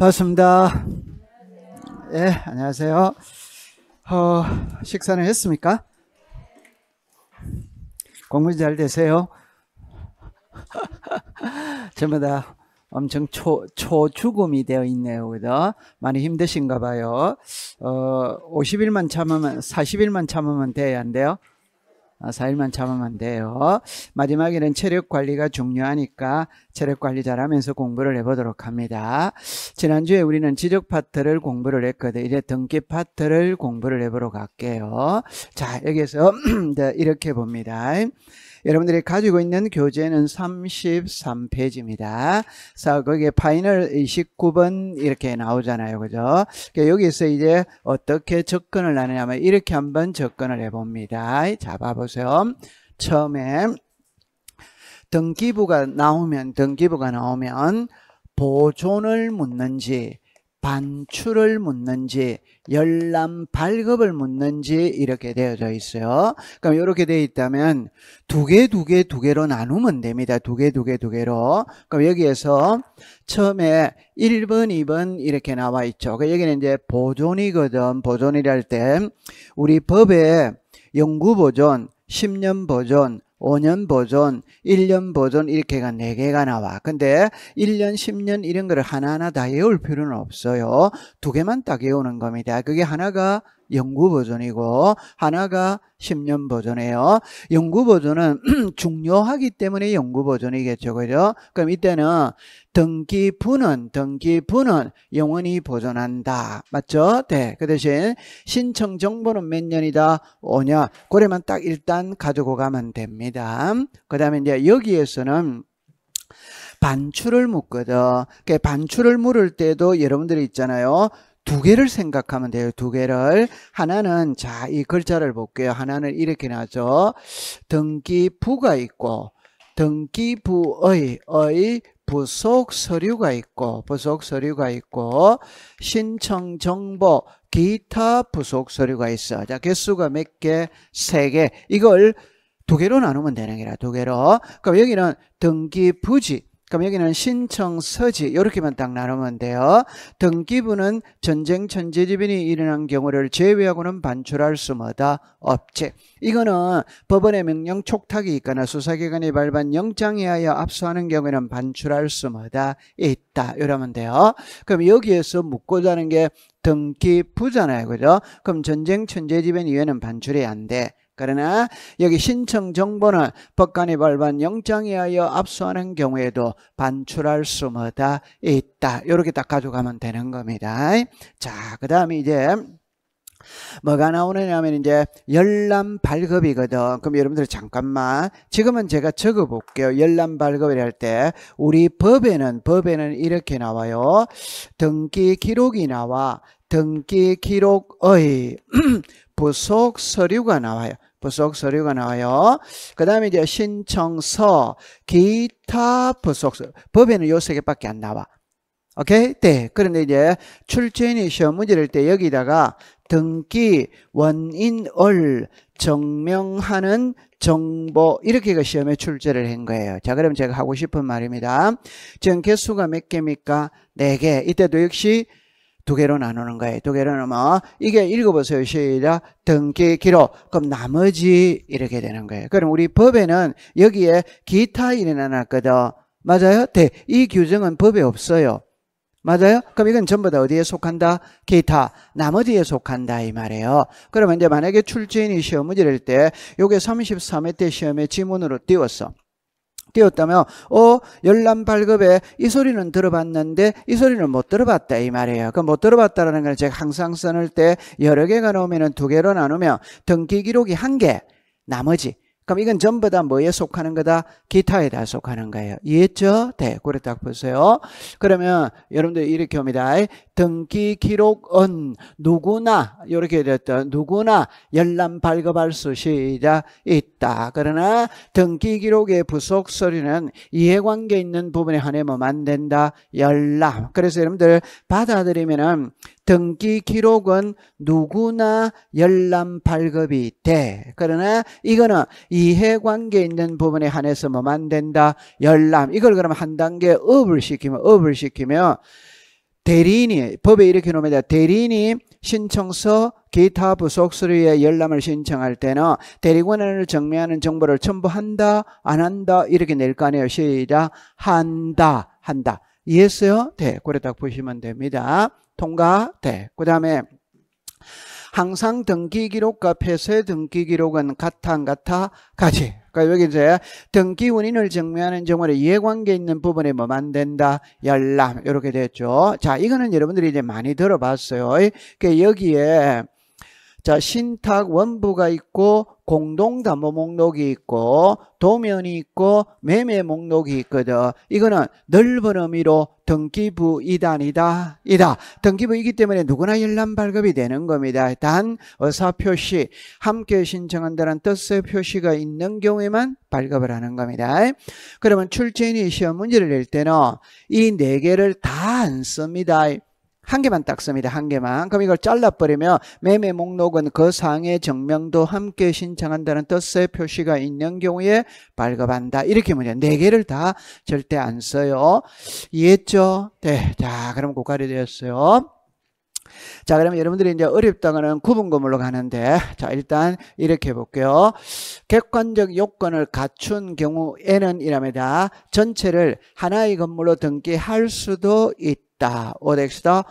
반갑습니다. 예, 네, 안녕하세요. 어, 식사는 했습니까? 공부 잘 되세요? 전부 다 엄청 초, 초죽음이 되어 있네요. 그죠? 많이 힘드신가 봐요. 어, 50일만 참으면, 40일만 참으면 돼야 한대요. 4일만 아, 참으면 돼요. 마지막에는 체력 관리가 중요하니까 체력 관리 잘하면서 공부를 해보도록 합니다. 지난주에 우리는 지적 파트를 공부를 했거든. 이제 등기 파트를 공부를 해보러 갈게요. 자, 여기서 이렇게 봅니다. 여러분들이 가지고 있는 교재는 33페이지입니다. 자, 거기에 파이널 29번 이렇게 나오잖아요. 그죠? 그러니까 여기서 이제 어떻게 접근을 하느냐면 뭐 이렇게 한번 접근을 해봅니다. 잡아보세요. 처음에 등기부가 나오면, 등기부가 나오면 보존을 묻는지, 반출을 묻는지 열람 발급을 묻는지 이렇게 되어져 있어요. 그럼 이렇게 되어 있다면 두 개, 두 개, 두 개로 나누면 됩니다. 두 개, 두 개, 두 개로. 그럼 여기에서 처음에 1번, 2번 이렇게 나와 있죠. 그 여기는 이제 보존이거든. 보존이랄 때 우리 법에 연구 보존, 10년 보존, 5년 보존, 1년 보존 이렇게가 4개가 나와. 근데 1년, 10년 이런 거를 하나하나 다 외울 필요는 없어요. 두 개만 딱 외우는 겁니다. 그게 하나가 연구 버전이고 하나가 10년 버전이에요. 연구 버전은 중요하기 때문에 연구 버전이겠죠. 그죠? 그럼 이때는 등기부는 등기부는 영원히 보존한다. 맞죠? 네. 그 대신 신청 정보는 몇 년이다? 오냐? 고래만딱 일단 가지고 가면 됩니다. 그 다음에 이제 여기에서는 반출을 묻거든. 그 반출을 물을 때도 여러분들이 있잖아요. 두 개를 생각하면 돼요. 두 개를. 하나는 자, 이 글자를 볼게요. 하나는 이렇게 나죠. 등기부가 있고 등기부의 의 부속 서류가 있고 부속 서류가 있고 신청 정보 기타 부속 서류가 있어. 자, 개수가 몇 개? 세 개. 이걸 두 개로 나누면 되는 거라. 두 개로. 그럼 여기는 등기부지 그럼 여기는 신청서지 이렇게만 딱 나누면 돼요. 등기부는 전쟁 천재지변이 일어난 경우를 제외하고는 반출할 수마다 없지. 이거는 법원의 명령 촉탁이 있거나 수사기관이 발반 영장에 하여 압수하는 경우에는 반출할 수마다 있다. 이러면 돼요. 그럼 여기에서 묻고자 하는 게 등기부잖아요. 그죠? 그럼 전쟁 천재지변 이외에는 반출이 안 돼. 그러나 여기 신청 정보는 법관이 발반 영장에 하여 압수하는 경우에도 반출할 수마다 있다. 이렇게 딱 가져가면 되는 겁니다. 자, 그 다음에 이제 뭐가 나오느냐면 이제 열람 발급이거든. 그럼 여러분들 잠깐만 지금은 제가 적어 볼게요. 열람 발급을 할 때 우리 법에는 법에는 이렇게 나와요. 등기 기록이 나와. 등기 기록의 부속 서류가 나와요. 부속 서류가 나와요. 그 다음에 이제 신청서, 기타 부속 서 법에는 요 세 개밖에 안 나와. 오케이? 네. 그런데 이제 출제인이 시험 문제를 때 여기다가 등기, 원인을 증명하는 정보 이렇게가 그 시험에 출제를 한 거예요. 자 그럼 제가 하고 싶은 말입니다. 지금 개수가 몇 개입니까? 네개 이때도 역시 두 개로 나누는 거예요. 두 개로 나누면 어, 이게 읽어보세요. 시작. 등기 기록. 그럼 나머지 이렇게 되는 거예요. 그럼 우리 법에는 여기에 기타 일어나놨거든. 맞아요? 네. 이 규정은 법에 없어요. 맞아요? 그럼 이건 전부 다 어디에 속한다? 기타, 나머지에 속한다 이 말이에요. 그러면 이제 만약에 출제인이 시험을 지를 때 요게 33회 때 시험에 지문으로 띄웠어. 띄었다면어 열람 발급에 이 소리는 들어봤는데 이 소리는 못 들어봤다 이 말이에요. 그못 들어봤다라는 건 제가 항상 써낼 때 여러 개가 나오면두 개로 나누면 등기 기록이 한 개 나머지 그럼 이건 전부 다 뭐에 속하는 거다? 기타에 다 속하는 거예요. 이해했죠? 네, 그래 딱 보세요. 그러면 여러분들 이렇게 옵니다. 등기 기록은 누구나 이렇게 됐다. 누구나 열람 발급할 수시가 있다. 그러나 등기 기록의 부속 서류는 이해관계 있는 부분에 한해면 안 된다. 열람. 그래서 여러분들 받아들이면은 등기 기록은 누구나 열람 발급이 돼. 그러나 이거는 이해관계 있는 부분에 한해서 뭐만 된다. 열람. 이걸 그러면 한 단계 업을 시키면 업을 시키면 대리인이 법에 이렇게 놓습니다. 대리인이 신청서 기타 부속서류에 열람을 신청할 때는 대리권을 정리하는 정보를 첨부한다 안 한다 이렇게 낼 거 아니에요. 시작 한다 한다 이해했어요? 네. 그래 딱 보시면 됩니다. 통과 네. 그 다음에 항상 등기 기록과 폐쇄 등기 기록은 같아 안 같아? 같이 그러니까 여기 이제 등기 운인을 증명하는 정원의 이해관계 있는 부분에 뭐만 된다? 열람. 이렇게 됐죠. 자, 이거는 여러분들이 이제 많이 들어봤어요. 그 여기에 자, 신탁 원부가 있고 공동담보 목록이 있고 도면이 있고 매매 목록이 있거든. 이거는 넓은 의미로 등기부 이단이다. 이다. 등기부이기 때문에 누구나 열람 발급이 되는 겁니다. 단 의사표시 함께 신청한다는 뜻의 표시가 있는 경우에만 발급을 하는 겁니다. 그러면 출제인이 시험 문제를 낼 때는 이 네 개를 다 안 씁니다. 한 개만 닦습니다. 한 개만. 그럼 이걸 잘라버리면 매매 목록은 그 상의 증명도 함께 신청한다는 뜻의 표시가 있는 경우에 발급한다. 이렇게 문제. 네 개를 다 절대 안 써요. 이해했죠? 네. 자, 그럼 고갈이 되었어요. 자, 그러면 여러분들이 이제 어렵다는 구분건물로 가는데, 자, 일단 이렇게 볼게요. 객관적 요건을 갖춘 경우에는 이랍니다. 전체를 하나의 건물로 등기할 수도 있다. 있다. 오렉스다.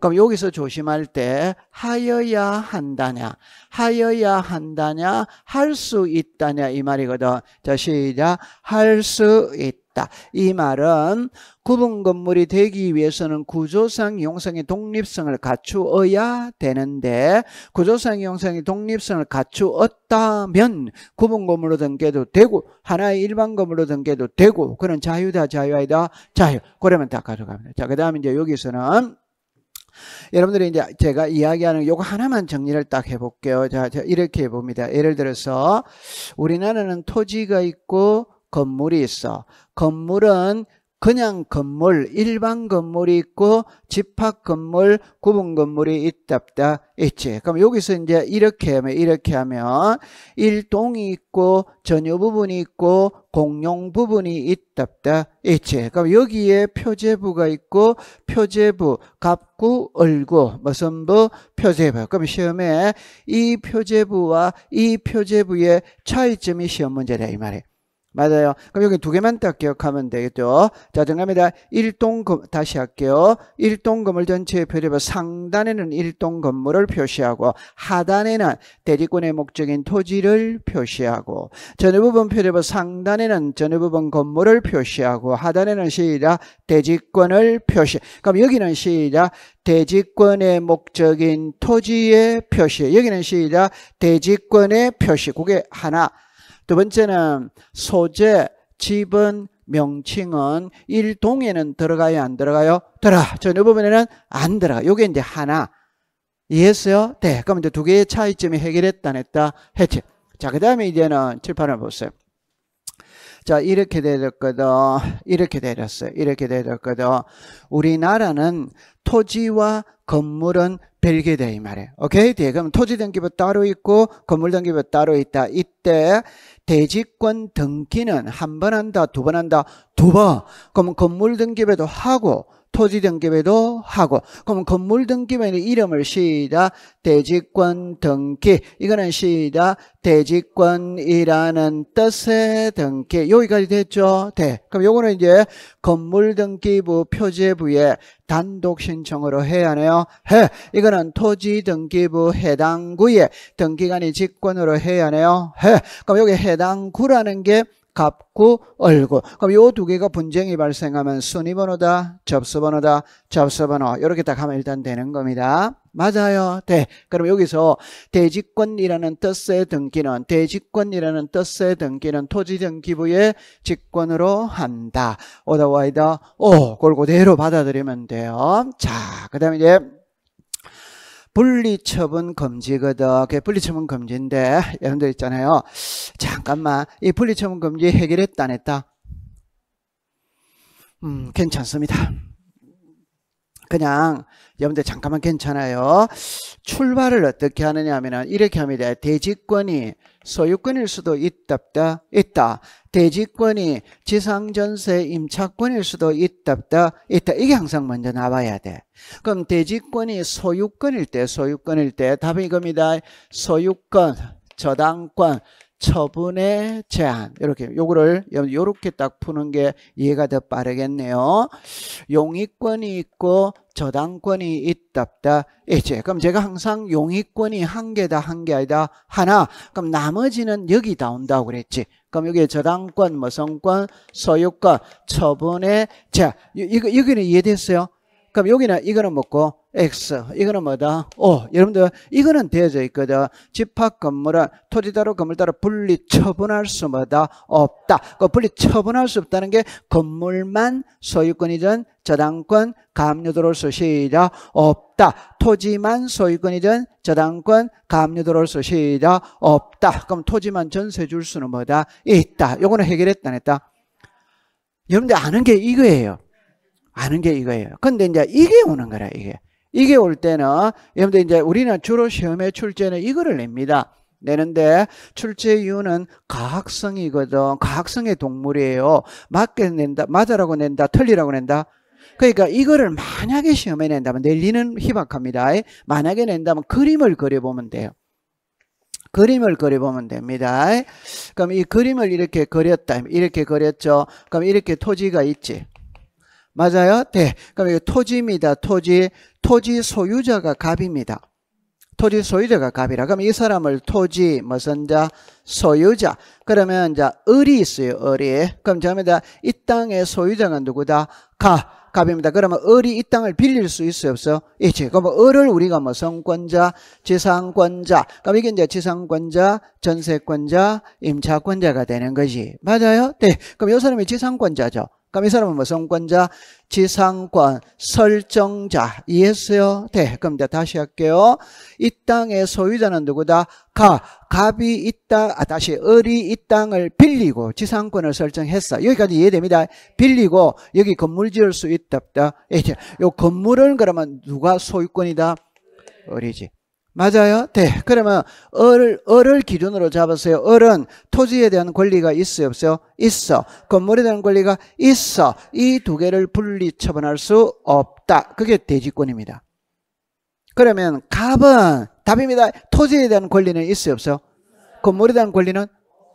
그럼 여기서 조심할 때 하여야 한다냐 하여야 한다냐 할 수 있다냐 이 말이거든 자 시작 할 수 있다 있다. 이 말은 구분 건물이 되기 위해서는 구조상 용성의 독립성을 갖추어야 되는데 구조상 용성의 독립성을 갖추었다면 구분 건물로 등계도 되고 하나의 일반 건물로 등계도 되고 그런 자유다 자유이다 자유 그러면 다 가져갑니다. 자 그다음 이제 여기서는 여러분들이 이제 제가 이야기하는 요거 하나만 정리를 딱 해볼게요. 자, 이렇게 해봅니다. 예를 들어서 우리나라는 토지가 있고 건물이 있어. 건물은 그냥 건물, 일반 건물이 있고 집합 건물, 구분 건물이 있답다 있지. 그럼 여기서 이제 이렇게 하면 이렇게 하면 일동이 있고 전유 부분이 있고 공용 부분이 있답다 있지. 그럼 여기에 표제부가 있고 표제부 갑구 얼구 무슨 부 표제부. 그럼 시험에 이 표제부와 이 표제부의 차이점이 시험 문제다 이 말이에요. 맞아요. 그럼 여기 두 개만 딱 기억하면 되겠죠. 자, 정답니다 일동 금 다시 할게요. 일동 금을 전체의 표류법 상단에는 일동 건물을 표시하고 하단에는 대리권의 목적인 토지를 표시하고 전유부분 표류법 상단에는 전유부분 건물을 표시하고 하단에는 시작 대지권을 표시. 그럼 여기는 시작 대지권의 목적인 토지의 표시. 여기는 시작 대지권의 표시. 그게 하나. 두 번째는 소재, 집은, 명칭은 일동에는 들어가요, 안 들어가요? 들어가. 전혀 부분에는 안 들어가. 요게 이제 하나. 이해했어요? 네. 그럼 이제 두 개의 차이점이 해결했다, 냈다, 했지. 자, 그 다음에 이제는 칠판을 보세요. 자, 이렇게 내렸거든. 이렇게 내렸어요. 이렇게 내렸거든. 우리나라는 토지와 건물은 별개 다이 말이에요. 오케이? 돼. 그럼 토지 등기부 따로 있고, 건물 등기부 따로 있다. 이때, 대지권 등기는 한 번 한다, 두 번 한다, 두 번. 그럼 건물 등기부도 하고, 토지 등기부도 하고 그럼 건물 등기부에는 이름을 시다 대지권 등기 이거는 시다 대지권이라는 뜻의 등기 여기까지 됐죠? 네. 그럼 요거는 이제 건물 등기부 표제부에 단독 신청으로 해야 하네요. 해. 이거는 토지 등기부 해당 구에 등기관이 직권으로 해야 하네요. 해. 그럼 여기 해당 구라는 게 갑구, 얼굴. 그럼 요 두 개가 분쟁이 발생하면 순위번호다, 접수번호다, 접수번호 이렇게 딱 하면 일단 되는 겁니다. 맞아요. 대. 그럼 여기서 대지권이라는 뜻의 등기는 대지권이라는 뜻의 등기는 토지 등기부의 지권으로 한다. 오다와이다. 오, 그걸 그대로 받아들이면 돼요. 자, 그 다음에 이제 분리처분 금지거든. 그게 분리처분 금지인데 여러분들 있잖아요. 잠깐만 이 분리처분 금지 해결했다 안 했다? 음 괜찮습니다. 그냥 여러분들 잠깐만 괜찮아요. 출발을 어떻게 하느냐 하면은 이렇게 합니다. 대지권이 소유권일 수도 있답다 있다. 대지권이 지상전세 임차권일 수도 있답다 있다. 이게 항상 먼저 나와야 돼. 그럼 대지권이 소유권일 때 소유권일 때 답이 이겁니다. 소유권, 저당권, 처분의 제한 이렇게 요거를 요렇게 딱 푸는 게 이해가 더 빠르겠네요 용의권이 있고 저당권이 있답다 이제 예, 그럼 제가 항상 용의권이 한 개다 한 개 아니다 하나 그럼 나머지는 여기 다 온다고 그랬지 그럼 여기 저당권 무성권 뭐 소유권 처분의 제한 이거 여기는 이해됐어요 그럼 여기는 이거는 먹고 X. 이거는 뭐다? O. 여러분들, 이거는 되어져 있거든. 집합 건물은 토지 따로 건물 따로 분리 처분할 수 뭐다? 없다. 그 분리 처분할 수 없다는 게 건물만 소유권 이전, 저당권, 감유도로서 시작 없다. 토지만 소유권이든 저당권, 감유도로서 시작 없다. 그럼 토지만 전세 줄 수는 뭐다? 있다. 요거는 해결했다 했다. 여러분들 아는 게 이거예요. 아는 게 이거예요. 근데 이제 이게 오는 거라, 이게. 이게 올 때는 여러분들 이제 우리는 주로 시험에 출제는 이거를 냅니다. 내는데 출제 이유는 가학성이거든. 가학성의 동물이에요. 맞게 낸다, 맞아라고 낸다, 틀리라고 낸다. 그러니까 이거를 만약에 시험에 낸다면 낼리는 희박합니다. 만약에 낸다면 그림을 그려보면 돼요. 그림을 그려보면 됩니다. 그럼 이 그림을 이렇게 그렸다. 이렇게 그렸죠. 그럼 이렇게 토지가 있지. 맞아요? 대. 네. 그럼 이게 토지입니다. 토지. 토지 소유자가 갑입니다. 토지 소유자가 갑이라. 그럼 이 사람을 토지, 무슨 자, 소유자. 그러면 자, 을이 있어요, 을이. 그럼 전에다 이 땅의 소유자가 누구다? 가. 갑입니다. 그러면 을이 이 땅을 빌릴 수 있어요, 없어? 있지. 그럼 뭐 을을 우리가 뭐 성권자, 지상권자. 그럼 이게 이제 지상권자, 전세권자, 임차권자가 되는 거지. 맞아요? 네. 그럼 이 사람이 지상권자죠. 그럼 이 사람은 뭐 성권자, 지상권, 설정자. 이해했어요? 네. 그럼 이제 다시 할게요. 이 땅의 소유자는 누구다? 가. 갑이 이 땅, 아, 다시, 을이 이 땅을 빌리고 지상권을 설정했어. 여기까지 이해됩니다. 빌리고, 여기 건물 지을 수 있다, 없다. 예, 이 건물은 그러면 누가 소유권이다? 을이지. 맞아요? 네. 그러면 을, 을을 기준으로 잡았어요. 을은 토지에 대한 권리가 있어요? 없어요? 있어. 건물에 대한 권리가 있어. 이 두 개를 분리 처분할 수 없다. 그게 대지권입니다. 그러면 갑은 답입니다. 토지에 대한 권리는 있어요? 없어요? 건물에 대한 권리는?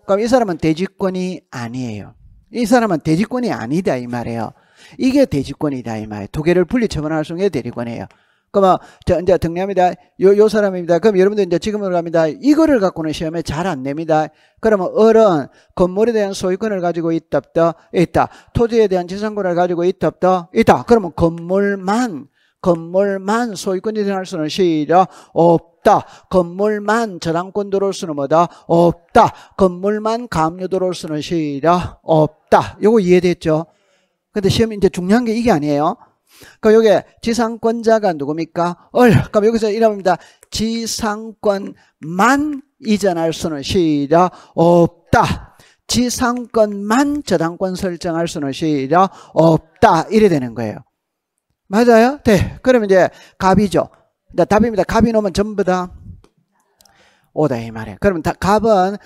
그럼 이 사람은 대지권이 아니에요. 이 사람은 대지권이 아니다 이 말이에요. 이게 대지권이다 이 말이에요. 두 개를 분리 처분할 수 있는 게 대지권이에요. 그러면 이제 등량입니다. 요, 요 사람입니다. 그럼 여러분들 이제 지금으로 갑니다. 이거를 갖고는 시험에 잘 안 냅니다. 그러면 을은 건물에 대한 소유권을 가지고 있다 없다 있다. 토지에 대한 지상권을 가지고 있다 없다 있다. 그러면 건물만 건물만 소유권이 되할 수는 시작 없다. 건물만 저당권 들어올 수는 뭐다? 없다. 건물만 가압 들어올 수는 시작 없다. 요거 이해됐죠? 근데 시험 이제 중요한 게 이게 아니에요. 그럼 여기 지상권자가 누굽니까? 얼. 그럼 여기서 이랍니다. 지상권만 이전할 수는 시작 없다. 지상권만 저당권 설정할 수는 시작 없다. 이래 되는 거예요. 맞아요? 네. 그러면 이제 갑이죠. 답입니다. 갑이 놓으면 전부 다 오다 이 말이에요. 그러면 다, 갑은 어,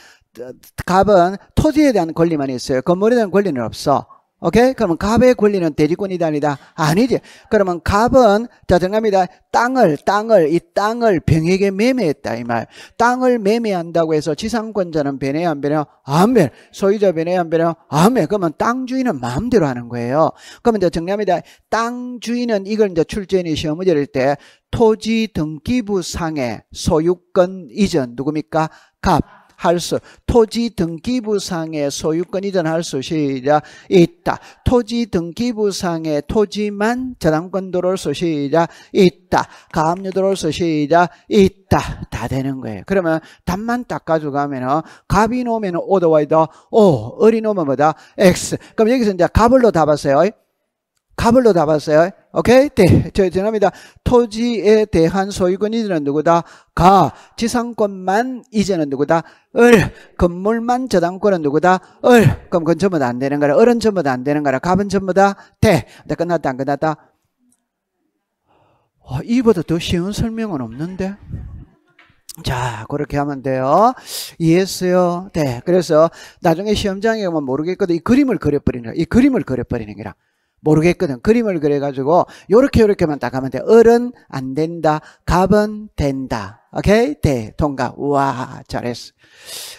갑은 토지에 대한 권리만 있어요. 건물에 대한 권리는 없어. 오케이? 그러면 갑의 권리는 대리권이다 아니다? 아니지. 그러면 갑은 자 정답입니다. 땅을 땅을 이 땅을 병에게 매매했다 이 말. 땅을 매매한다고 해서 지상권자는 변해야 안 변해요? 안 변해. 소유자 변해야 안 변해요? 안 변해. 그러면 땅 주인은 마음대로 하는 거예요. 그러면 이제 정리합니다땅 주인은 이걸 이제 출제인이 시험을 질때 토지 등기부 상의 소유권 이전 누굽니까? 갑. 할수 토지 등기부상의 소유권 이전할 수 시작 있다. 토지 등기부상의 토지만 저당권 들어올 수 시작 있다. 가압류 들어올 수 시작 있다. 다 되는 거예요. 그러면 답만 딱 가져가면은 갑이 놓으면 오더와이더 오, 어린 놓으면 뭐다? X. 그럼 여기서 이제 갑을로 답하세요. 갑을로 답았어요. 오케이? 네, 저, 죄송합니다. 토지에 대한 소유권 이전은 누구다? 가. 지상권만 이전은 누구다? 을. 건물만 저당권은 누구다? 을. 그럼 그건 전부 다 안 되는 거라. 을은 전부 다 안 되는 거라. 갑은 전부 다 대. 근 끝났다, 안 끝났다? 어, 이보다 더 쉬운 설명은 없는데? 자, 그렇게 하면 돼요. 이해했어요? 네. 그래서 나중에 시험장에 오면 모르겠거든. 이 그림을 그려버리는 거이 그림을 그려버리는 거라. 모르겠거든. 그림을 그려가지고 요렇게 요렇게만 딱 하면 돼. 을은 안 된다. 갑은 된다. 오케이? 대, 동갑. 와 잘했어.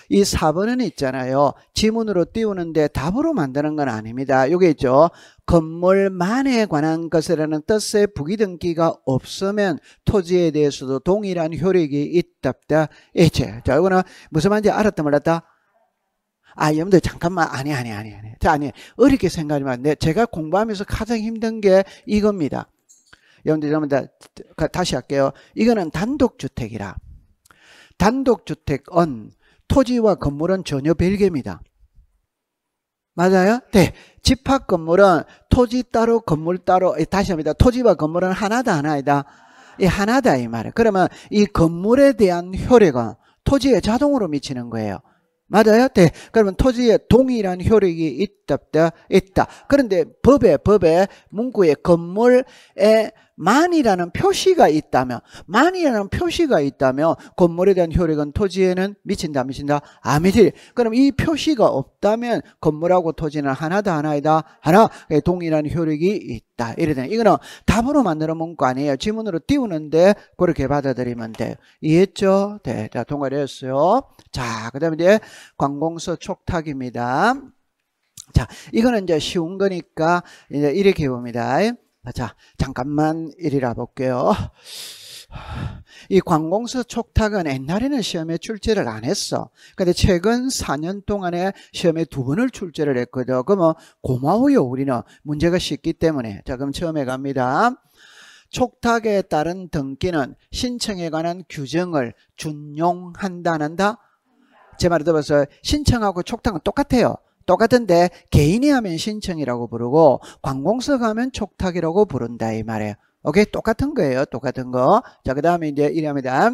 이 4번은 있잖아요. 지문으로 띄우는데 답으로 만드는 건 아닙니다. 요게 있죠. 건물만에 관한 것이라는 뜻의 부기등기가 없으면 토지에 대해서도 동일한 효력이 있답다. 이 자, 이거는 무슨 말인지 알았다 몰랐다? 아, 여러분들 잠깐만. 아니, 아니, 아니, 아니. 자, 아니. 어렵게 생각하지만 내 제가 공부하면서 가장 힘든 게 이겁니다. 여러분들, 여러분들 다시 할게요. 이거는 단독주택이라. 단독주택은 토지와 건물은 전혀 별개입니다. 맞아요? 네. 집합 건물은 토지 따로 건물 따로 예, 다시 합니다. 토지와 건물은 하나다 하나이다. 이 하나다 이 말이에요. 그러면 이 건물에 대한 효력은 토지에 자동으로 미치는 거예요. 맞아요? 네. 그러면 토지에 동일한 효력이 있답다, 있다. 그런데 법에, 법에, 문구에 건물에 만이라는 표시가 있다면 만이라는 표시가 있다면 건물에 대한 효력은 토지에는 미친다 미친다 아미딜 그럼 이 표시가 없다면 건물하고 토지는 하나도 하나이다 하나 동일한 효력이 있다 이러다 이거는 답으로 만들어 놓은 거 아니에요 지문으로 띄우는데 그렇게 받아들이면 돼요 이해했죠? 네, 자 동아리였어요 자그 다음에 이제 관공서 촉탁입니다 자 이거는 이제 쉬운 거니까 이제 이렇게 봅니다 자, 잠깐만 이리라 볼게요. 이 관공서 촉탁은 옛날에는 시험에 출제를 안 했어. 근데 최근 4년 동안에 시험에 두 번을 출제를 했거든. 그러면 뭐, 고마워요, 우리는. 문제가 쉽기 때문에. 자, 그럼 처음에 갑니다. 촉탁에 따른 등기는 신청에 관한 규정을 준용한다는다. 제 말을 들어보세요. 신청하고 촉탁은 똑같아요. 똑같은데 개인이 하면 신청이라고 부르고 관공서가 면 촉탁이라고 부른다 이 말이에요. 오케이 똑같은 거예요. 똑같은 거. 자그 다음에 이제 이랍니다.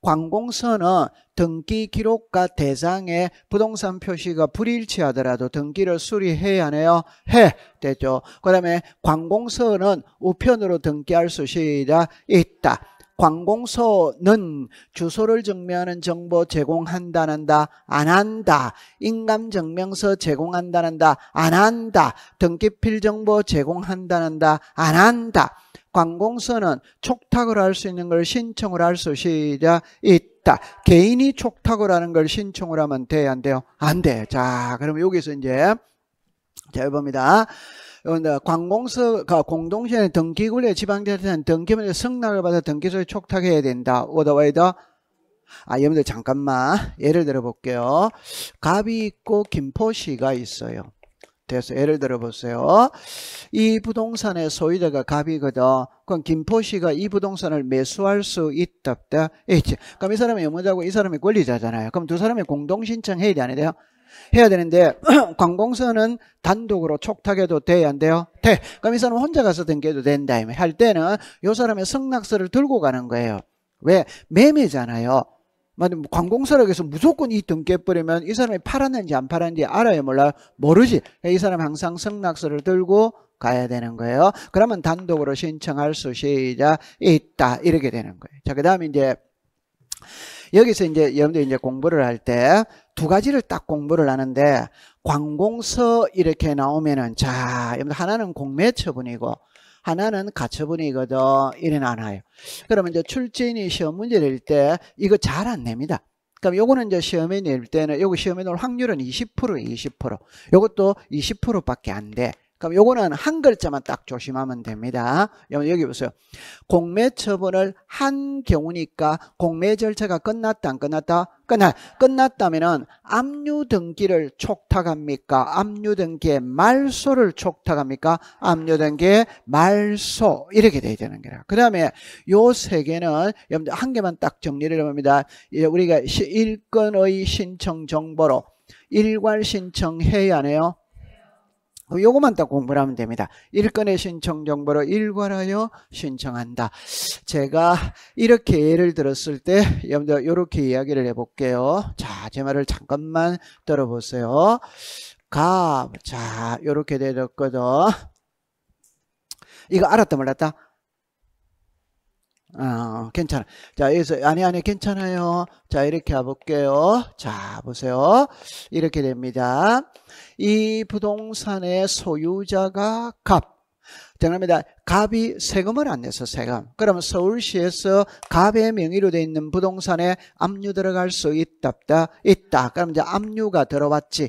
관공서는 등기 기록과 대장의 부동산 표시가 불일치하더라도 등기를 수리해야 하네요. 해 됐죠. 그 다음에 관공서는 우편으로 등기할 수 시작 있다. 관공서는 주소를 증명하는 정보 제공한다는다 안 한다 인감 증명서 제공한다는다 안 한다 등기필 정보 제공한다는다 안 한다 관공서는 촉탁을 할 수 있는 걸 신청을 할 수 있다. 개인이 촉탁을 하는 걸 신청을 하면 돼안 돼요? 안 돼. 자, 그럼 여기서 이제 자, 해봅니다. 관공서, 그 공동시에 등기구례 지방대한 등기물의 승낙을 받아 등기소에 촉탁해야 된다. 오더 와이더. 아, 여러분들 잠깐만. 예를 들어 볼게요. 갑이 있고 김포시가 있어요. 돼서 예를 들어 보세요. 이 부동산의 소유자가 갑이거든. 그럼 김포시가 이 부동산을 매수할 수 있답다. 그럼 이 사람이 의무자고 이 사람이 권리자잖아요. 그럼 두 사람이 공동 신청해야 되안 요 해야 되는데 관공서는 단독으로 촉탁해도 돼야 안 돼요? 돼. 그럼 이 사람 혼자 가서 댕겨도 된다. 할 때는 이 사람의 승낙서를 들고 가는 거예요. 왜? 매매잖아요. 뭐 관공서라고 해서 무조건 이 등깨버리면 이 사람이 팔았는지 안 팔았는지 알아요? 몰라요? 모르지. 그러니까 이 사람 항상 승낙서를 들고 가야 되는 거예요. 그러면 단독으로 신청할 수 시작 있다. 이렇게 되는 거예요. 자, 그 다음에 이제 여기서 이제 여러분들 이제 공부를 할때 두 가지를 딱 공부를 하는데 관공서 이렇게 나오면은 자 하나는 공매처분이고 하나는 가처분이거든 이래 하나요 그러면 이제 출제인이 시험 문제 낼때 이거 잘 안 냅니다 그럼 요거는 이제 시험에 낼 때는 요거 시험에 넣을 확률은 20% 20% 요것도 20% 밖에 안돼 그럼 요거는 한 글자만 딱 조심하면 됩니다. 여기 보세요. 공매 처분을 한 경우니까 공매 절차가 끝났다 안 끝났다? 끝나, 끝났다면은 압류 등기를 촉탁합니까? 압류 등기의 말소를 촉탁합니까? 압류 등기의 말소 이렇게 돼야 되는 거라. 그 다음에 요 세 개는 여러분들 한 개만 딱 정리를 해봅니다. 우리가 일건의 신청 정보로 일괄 신청해야 하네요. 뭐 요것만 딱 공부를 하면 됩니다. 일건의 신청 정보로 일괄하여 신청한다. 제가 이렇게 예를 들었을 때 여러분들 이렇게 이야기를 해볼게요. 자, 제 말을 잠깐만 들어보세요. 가, 자, 이렇게 되었거든. 이거 알았다 몰랐다? 어, 괜찮아. 자, 여기서, 아니, 아니, 괜찮아요. 자, 이렇게 와볼게요. 자, 보세요. 이렇게 됩니다. 이 부동산의 소유자가 갑. 정합니다. 갑이 세금을 안 내서 세금. 그러면 서울시에서 갑의 명의로 돼 있는 부동산에 압류 들어갈 수 있답다. 있다. 그럼 이제 압류가 들어왔지.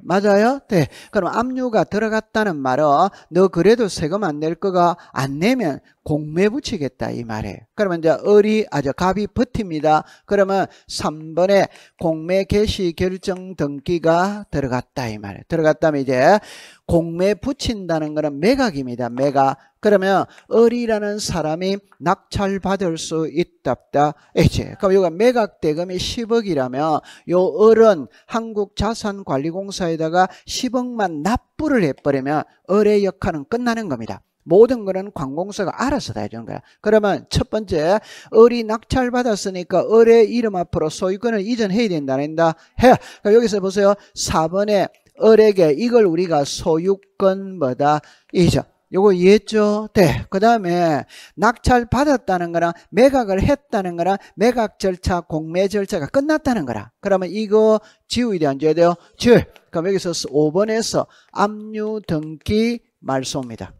맞아요? 네. 그럼 압류가 들어갔다는 말은 너 그래도 세금 안 낼 거가 안 내면 공매 붙이겠다 이 말이에요. 그러면 이제 을이 아주 갑이 버팁니다. 그러면 3번에 공매 개시 결정 등기가 들어갔다 이 말이에요. 들어갔다면 이제 공매 붙인다는 거는 매각입니다. 매각. 그러면 을이라는 사람이 낙찰받을 수 있답다. 이제 그럼 요가 매각 대금이 10억이라면 요 을은 한국자산관리공사에다가 10억만 납부를 해버리면 을의 역할은 끝나는 겁니다. 모든 거는 관공서가 알아서 다 해주는 거야. 그러면 첫 번째, 을이 낙찰받았으니까 을의 이름 앞으로 소유권을 이전해야 된다, 된다. 해. 그러니까 여기서 보세요. 4번에 을에게 이걸 우리가 소유권 뭐다? 이죠. 요거 이해했죠? 네. 그 다음에 낙찰 받았다는 거랑 매각을 했다는 거랑 매각 절차, 공매 절차가 끝났다는 거라. 그러면 이거 지우에 대한 줘야 돼요? 지울. 그럼 여기서 5번에서 압류 등기 말소입니다.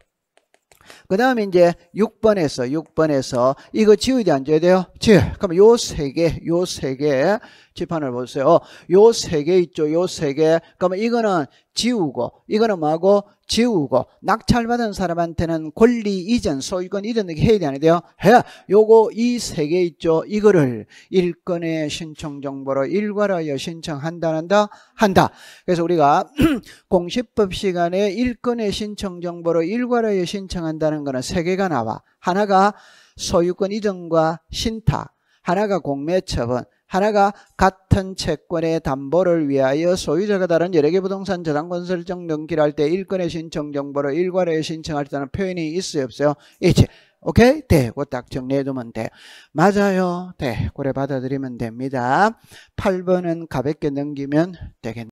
그 다음에 이제 6번에서 6번에서 이거 지우야 돼, 안 지워야 돼요? 지우. 그럼 요세 개, 요 세 개, 지판을 보세요. 요 세 개 있죠, 요 세 개. 그러면 이거는 지우고 이거는 뭐하고 지우고 낙찰받은 사람한테는 권리 이전 소유권 이전 등이 해야 되는데요 해야 요거 이 세 개 있죠 이거를 일건의 신청 정보로 일괄하여 신청한다 한다 한다 그래서 우리가 공시법 시간에 일건의 신청 정보로 일괄하여 신청한다는 거는 세 개가 나와 하나가 소유권 이전과 신탁 하나가 공매처분 하나가 같은 채권의 담보를 위하여 소유자가 다른 여러 개 부동산 저당 건설정 등기를 할 때 일건의 신청 정보를 일괄에 신청할 때는 표현이 있어요 없어요? 있지. 오케이? 되고 딱 정리해두면 돼 맞아요. 되 고래 받아들이면 됩니다. 8번은 가볍게 넘기면 되겠네요.